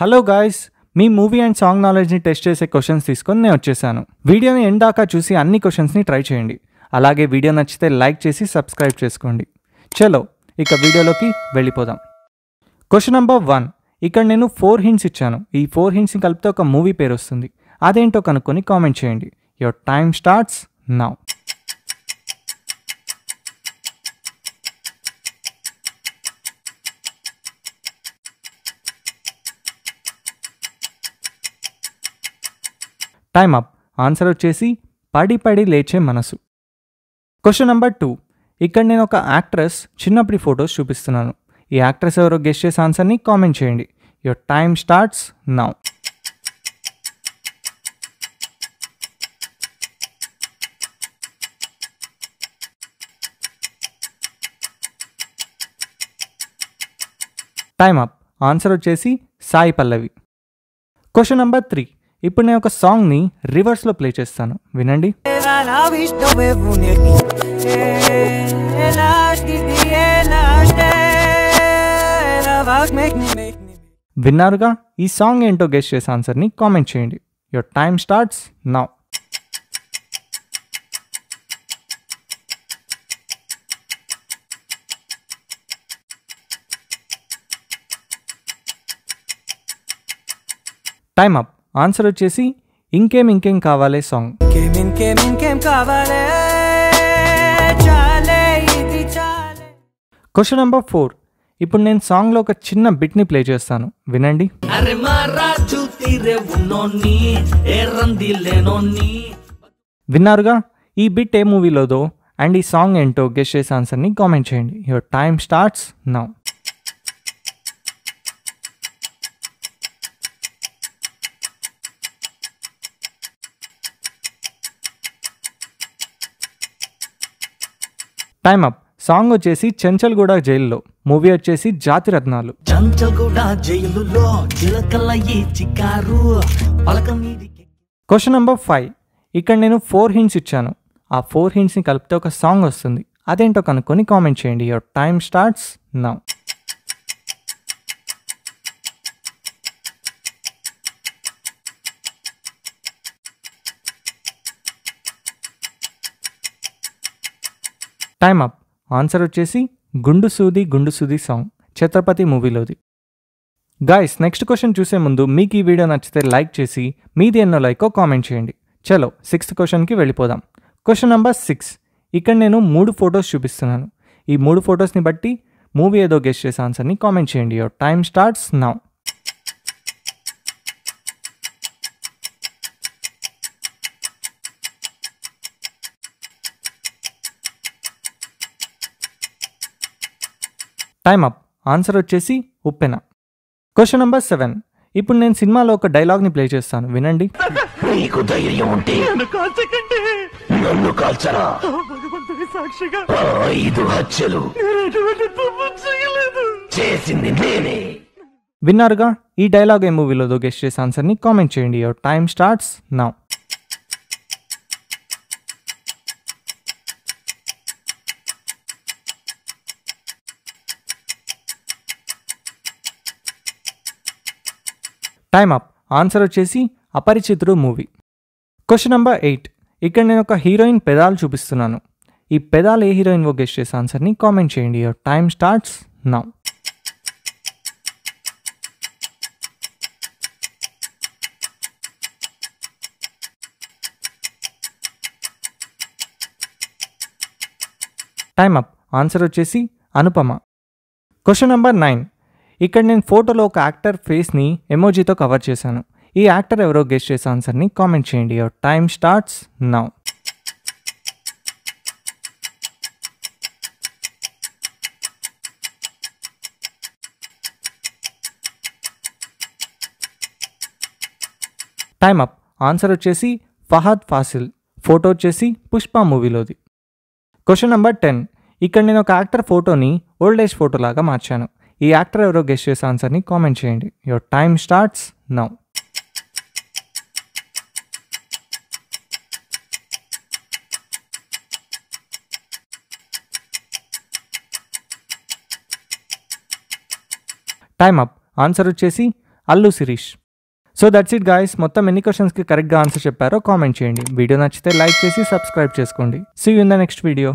hello guys మీ movie and song నాలెడ్జ్ని test చేసే క్వశ్చన్స్ తీసుకొని నేను వచ్చేసాను వీడియోని ఎండ్ దాకా చూసి అన్ని క్వశ్చన్స్ని ట్రై చేయండి అలాగే వీడియో నచ్చితే లైక్ చేసి సబ్స్క్రైబ్ చేసుకోండి చలో ఇక వీడియోలోకి వెళ్ళిపోదాం క్వశ్చన్ నెంబర్ వన్ ఇక్కడ నేను ఫోర్ హింట్స్ ఇచ్చాను ఈ ఫోర్ హింట్స్ కలిపితే ఒక మూవీ పేరు వస్తుంది అదేంటో కనుక్కొని కామెంట్ చేయండి your time starts now time up answer వచ్చేసి పడి పడి లేచే మనసు క్వశ్చన్ నెంబర్ టూ ఇక్కడ నేను ఒక యాక్ట్రెస్ చిన్నప్పటి ఫొటోస్ చూపిస్తున్నాను ఈ యాక్ట్రెస్ ఎవరో గెస్ట్ చేసే ఆన్సర్ని కామెంట్ చేయండి your time starts now time up answer వచ్చేసి Sai Pallavi question number three ఇప్పుడు నేను ఒక సాంగ్ రివర్స్ రివర్స్లో ప్లే చేస్తాను వినండి విన్నారుగా ఈ సాంగ్ ఏంటో గెస్ట్ చేసే ఆన్సర్ ని కామెంట్ చేయండి your time starts now time up answer వచ్చేసి ఇంకేం ఇంకేం కావాలే సాంగ్ క్వశ్చన్ నెంబర్ ఫోర్ ఇప్పుడు నేను సాంగ్లో ఒక చిన్న బిట్ని ప్లే చేస్తాను వినండి విన్నారుగా ఈ బిట్ ఏ మూవీలోదో అండ్ ఈ సాంగ్ ఏంటో గెస్ట్ చేసే ఆన్సర్ని కామెంట్ చేయండి your time starts now time up song వచ్చేసి చెంచల్గూడ జైల్లో మూవీ వచ్చేసి జాతి రత్నాలు క్వశ్చన్ నెంబర్ ఫైవ్ ఇక్కడ నేను ఫోర్ హింట్స్ ఇచ్చాను ఆ ఫోర్ హింట్స్ని కలిపితే ఒక సాంగ్ వస్తుంది అదేంటో కనుక్కొని కామెంట్ చేయండి your time starts now time up answer వచ్చేసి గుండు సూది గుండు సూది సాంగ్ ఛత్రపతి మూవీలోది గాయస్ నెక్స్ట్ క్వశ్చన్ చూసే ముందు మీకు ఈ వీడియో నచ్చితే లైక్ చేసి మీది ఎన్నో లైకో కామెంట్ చేయండి చలో సిక్స్త్ క్వశ్చన్కి వెళ్ళిపోదాం క్వశ్చన్ నెంబర్ సిక్స్ ఇక్కడ నేను మూడు ఫొటోస్ చూపిస్తున్నాను ఈ మూడు ఫొటోస్ని బట్టి మూవీ ఏదో గెస్ట్ చేసే ఆన్సర్ని కామెంట్ చేయండి your time starts now time up answer వచ్చేసి ఉప్పెన క్వశ్చన్ నెంబర్ సెవెన్ ఇప్పుడు నేను సినిమాలో ఒక డైలాగ్ని ప్లే చేస్తాను వినండి నీకు ధైర్యం ఉంటే నన్ను కాల్చరా సాక్షిగా ఐదు హత్యలు చేసింది నేనే విన్నారుగా ఈ డైలాగ్ ఏ మూవీలో దొగేస్ చేసే ఆన్సర్ని కామెంట్ చేయండి your time starts now time up answer వచ్చేసి Aparichithudu movie question number eight ఇక్కడ నేను ఒక హీరోయిన్ పెదాలు చూపిస్తున్నాను ఈ పెదాలు ఏ ఓ గెస్ట్ చేసే ఆన్సర్ని కామెంట్ చేయండి your time starts now time up answer వచ్చేసి అనుపమ క్వశ్చన్ నెంబర్ నైన్ ఇక్కడ నేను ఫోటోలో ఒక యాక్టర్ ఫేస్ని ఎమోజీతో కవర్ చేశాను ఈ యాక్టర్ ఎవరో గెస్ట్ చేసే ఆన్సర్ని కామెంట్ చేయండి your time starts now time up answer వచ్చేసి ఫహాద్ ఫాసిల్ ఫోటో వచ్చేసి పుష్ప మూవీలోది క్వశ్చన్ నెంబర్ టెన్ ఇక్కడ నేను ఒక యాక్టర్ ఫోటోని ఓల్డ్ ఏజ్ ఫోటోలాగా మార్చాను ఈ యాక్టర్ ఎవరో గెస్ట్ చేసే ఆన్సర్ని కామెంట్ చేయండి your time starts now time up answer వచ్చేసి Allu Sirish so that's it guys మొత్తం ఎన్ని క్వశ్చన్స్కి కరెక్ట్గా ఆన్సర్ చెప్పారో కామెంట్ చేయండి వీడియో నచ్చితే లైక్ చేసి సబ్స్క్రైబ్ చేసుకోండి see in the next video